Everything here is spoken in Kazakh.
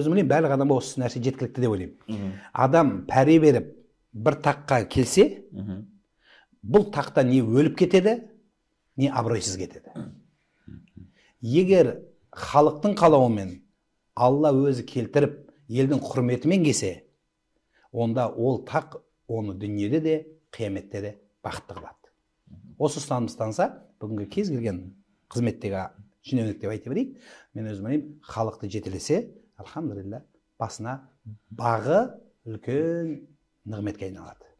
өзім ойлаймын барлық адамға осы нәрсе жеткілікті деп ойлаймын адам пәре беріп бір таққа келсе бұл тақта не өліп кетеді не абыройсыз кетеді егер халықтың қалауымен алла өзі келтіріп елдің құрметімен келсе онда ол тақ оны дүниеде де қияметте де бақытты қылады осы ұстаным ұстанса бүгінгі кез келген қызметтегі шенеунік деп айта берейік мен өзім ойлаймын халықты жетелесе алхамдулилля басына бағы үлкен нығметке айналады